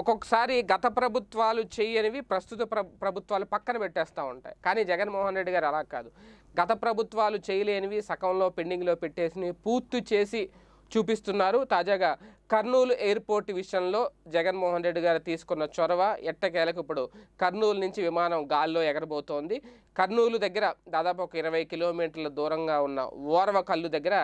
ఒక్కొక్కసారి గత ప్రభుత్వాలు చేయనివి ప్రస్తుత ప్రభుత్వాలు పక్కన పెట్టేస్తూ ఉంటాయి కానీ జగన్మోహన్ రెడ్డి గారు అలా కాదు గత ప్రభుత్వాలు చేయలేనివి సకంలో పెండింగ్లో పెట్టేసి పూర్తి చేసి చూపిస్తున్నారు తాజాగా కర్నూలు ఎయిర్పోర్ట్ విషయంలో జగన్మోహన్ రెడ్డి గారు తీసుకున్న చొరవ ఎట్టకేలకు ఇప్పుడు కర్నూలు నుంచి విమానం గాల్లో ఎగరబోతోంది కర్నూలు దగ్గర దాదాపు ఒక ఇరవై కిలోమీటర్ల దూరంగా ఉన్న ఓరవకల్లు దగ్గర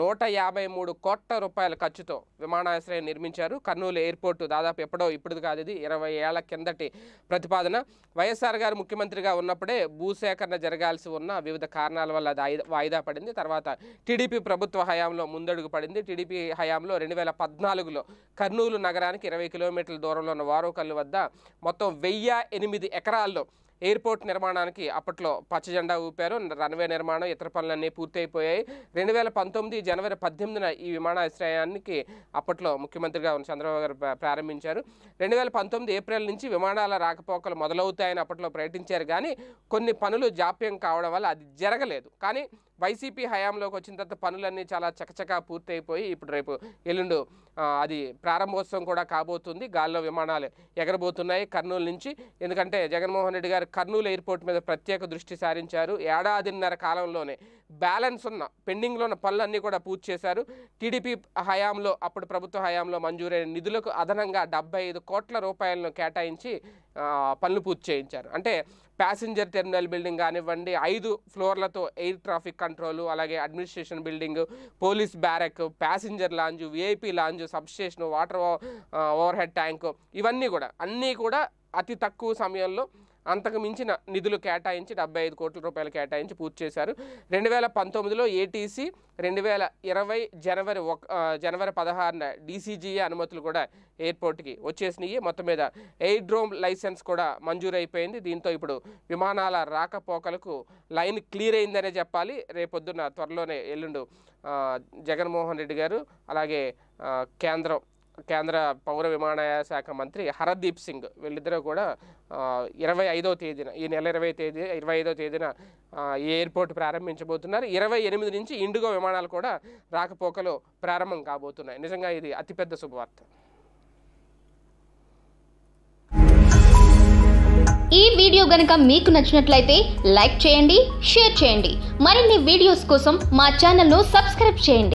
నూట యాభై మూడు కోట్ల రూపాయల ఖర్చుతో విమానాశ్రయం నిర్మించారు కర్నూలు ఎయిర్పోర్టు దాదాపు ఎప్పుడో ఇప్పుడు కాదు ఇది ఇరవై ఏళ్ల కిందటి ప్రతిపాదన వైఎస్ఆర్ గారు ముఖ్యమంత్రిగా ఉన్నప్పుడే భూసేకరణ జరగాల్సి ఉన్న వివిధ కారణాల వల్ల అది వాయిదా పడింది తర్వాత టీడీపీ ప్రభుత్వ హయాంలో ముందడుగు పడింది టీడీపీ హయాంలో రెండు వేల పద్నాలుగులో కర్నూలు నగరానికి ఇరవై కిలోమీటర్ల దూరంలో ఉన్న వారోకల్లు వద్ద మొత్తం వెయ్యి ఎనిమిది ఎకరాల్లో ఎయిర్పోర్ట్ నిర్మాణానికి అప్పట్లో పచ్చజెండా ఊపారు రన్వే నిర్మాణం ఇతర పనులన్నీ పూర్తయిపోయాయి రెండు వేల పంతొమ్మిది జనవరి పద్దెనిమిదిన ఈ విమానాశ్రయానికి అప్పట్లో ముఖ్యమంత్రిగా ఉన్న చంద్రబాబు గారు ప్రారంభించారు రెండు వేల పంతొమ్మిది ఏప్రిల్ నుంచి విమానాల రాకపోకలు మొదలవుతాయని అప్పట్లో ప్రకటించారు కానీ కొన్ని పనులు జాప్యం కావడం వల్ల అది జరగలేదు కానీ వైసీపీ హయాంలోకి వచ్చిన తర్వాత పనులన్నీ చాలా చకచకా పూర్తయిపోయి ఇప్పుడు రేపు ఎల్లుండు అది ప్రారంభోత్సవం కూడా కాబోతుంది గాల్లో విమానాలు ఎగరబోతున్నాయి కర్నూలు నుంచి ఎందుకంటే జగన్మోహన్ రెడ్డి గారు కర్నూలు ఎయిర్పోర్ట్ మీద ప్రత్యేక దృష్టి సారించారు ఏడాదిన్నర కాలంలోనే బ్యాలెన్స్ ఉన్న పెండింగ్లో ఉన్న పనులన్నీ కూడా పూర్తి చేశారు టీడీపీ హయాంలో అప్పుడు ప్రభుత్వ హయాంలో మంజూరైన నిధులకు అదనంగా డెబ్బై ఐదు కోట్ల రూపాయలను కేటాయించి పనులు పూర్తి చేయించారు అంటే ప్యాసింజర్ టెర్మినల్ బిల్డింగ్ కానివ్వండి ఐదు ఫ్లోర్లతో ఎయిర్ ట్రాఫిక్ కంట్రోల్ అలాగే administration building police barrack passenger lounge VIP lounge substation water over head tank ఇవన్నీ కూడా అన్నీ కూడా అతి తక్కువ సమయంలో అంతకు మించిన నిధులు కేటాయించి డెబ్బై ఐదు కోట్ల రూపాయలు కేటాయించి పూర్తి చేశారు రెండు వేల పంతొమ్మిదిలో ఏటీసీ రెండు వేల ఇరవై జనవరి ఒక జనవరి పదహారున డీసీజీఏ e అనుమతులు కూడా ఎయిర్పోర్ట్కి వచ్చేసినాయి మొత్తం మీద ఎయిర్డ్రోమ్ లైసెన్స్ కూడా మంజూరైపోయింది దీంతో ఇప్పుడు విమానాల రాకపోకలకు లైన్ క్లియర్ అయిందనే చెప్పాలి రేపొద్దున త్వరలోనే ఎల్లుండు జగన్మోహన్ రెడ్డి గారు అలాగే కేంద్రం కేంద్ర పౌర విమానయాన శాఖ మంత్రి హరదీప్ సింగ్ వీళ్ళిద్దరూ కూడా ఇరవై ఐదో తేదీన ఈ నెల ఇరవై తేదీ ఇరవై ఐదో తేదీన ఈ ఎయిర్పోర్ట్ ప్రారంభించబోతున్నారు ఇరవై ఎనిమిది నుంచి ఇండిగో విమానాలు కూడా రాకపోకలు ప్రారంభం కాబోతున్నాయి నిజంగా ఇది అతిపెద్ద శుభవార్త ఈ వీడియో గనక మీకు నచ్చినట్లయితే లైక్ చేయండి షేర్ చేయండి మరిన్ని వీడియోస్ కోసం మా ఛానల్ను సబ్స్క్రైబ్ చేయండి